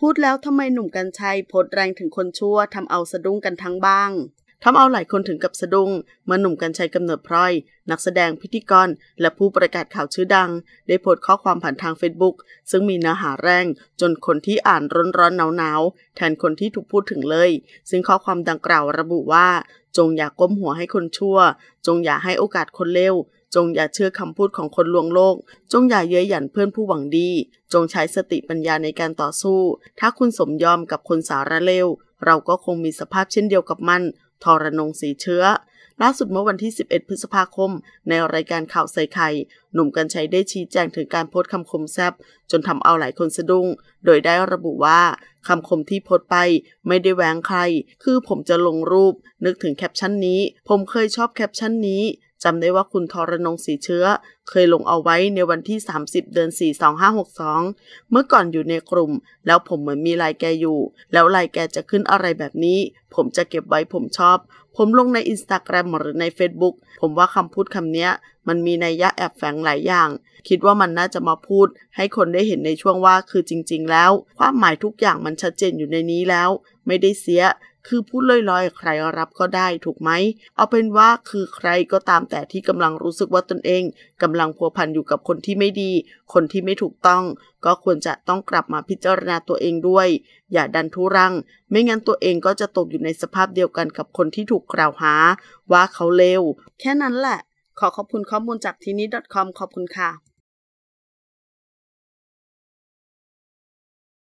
พูดแล้วทำไมหนุ่มกัญชัยพดแรงถึงคนชั่วทำเอาสะดุ้งกันทั้งบ้างทำเอาหลายคนถึงกับสะดุง้งเมื่อหนุ่มกัญชัยกำเนิดพรอย นักแสดงพิธีกรและผู้ประกาศข่าวชื่อดัง ได้โพสต์ข้อความผ่านทางเฟซบุ๊กซึ่งมีเนื้อหาแรงจนคนที่อ่านร้อนร้อนหนาวหนาว แทนคนที่ถูกพูดถึงเลย ซึ่งข้อความดังกล่าวระบุว่าจงอย่ากก้มหัวให้คนชั่ว จงอย่าให้โอกาสคนเลวจงอย่าเชื่อคำพูดของคนลวงโลก จงอย่าเย้ยหยันเพื่อนผู้หวังดี จงใช้สติปัญญาในการต่อสู้ ถ้าคุณสมยอมกับคนสาระเลว เราก็คงมีสภาพเช่นเดียวกับมัน ทรนงสีเชื้อ ล่าสุดเมื่อวันที่ 11 พฤษภาคม ในรายการข่าวใส่ไข่ หนุ่มกัญชัยได้ชี้แจงถึงการโพสต์คำคมแซบจนทำเอาหลายคนสะดุง้ง โดยได้ระบุว่าคำคมที่โพสต์ไป ไม่ได้แหวงใคร คือผมจะลงรูป นึกถึงแคปชั่นนี้ ผมเคยชอบแคปชั่นนี้จำได้ว่าคุณทรนงสีเชื้อเคยลงเอาไว้ในวันที่ 30 เดือน 4 2562 เมื่อก่อนอยู่ในกลุ่ม แล้วผมเหมือนมีลายแกอยู่ แล้วลายแกจะขึ้นอะไรแบบนี้ ผมจะเก็บไว้ผมชอบ ผมลงในอินสตาแกรมหรือใน Facebook ผมว่าคำพูดคำนี้มันมีนัยยะแอบแฝงหลายอย่าง คิดว่ามันน่าจะมาพูดให้คนได้เห็นในช่วงว่าคือจริงๆแล้ว ความหมายทุกอย่างมันชัดเจนอยู่ในนี้แล้ว ไม่ได้เสียคือพูดลอยๆใครรับก็ได้ถูกไหม เอาเป็นว่าคือใครก็ตามแต่ที่กำลังรู้สึกว่าตนเองกำลังพัวพันอยู่กับคนที่ไม่ดี คนที่ไม่ถูกต้อง ก็ควรจะต้องกลับมาพิจารณาตัวเองด้วย อย่าดันทุรัง ไม่งั้นตัวเองก็จะตกอยู่ในสภาพเดียวกันกับคนที่ถูกกล่าวหาว่าเขาเลวแค่นั้นแหละขอขอบคุณข้อมูลจากทีนี้ .com ขอบคุณค่ะ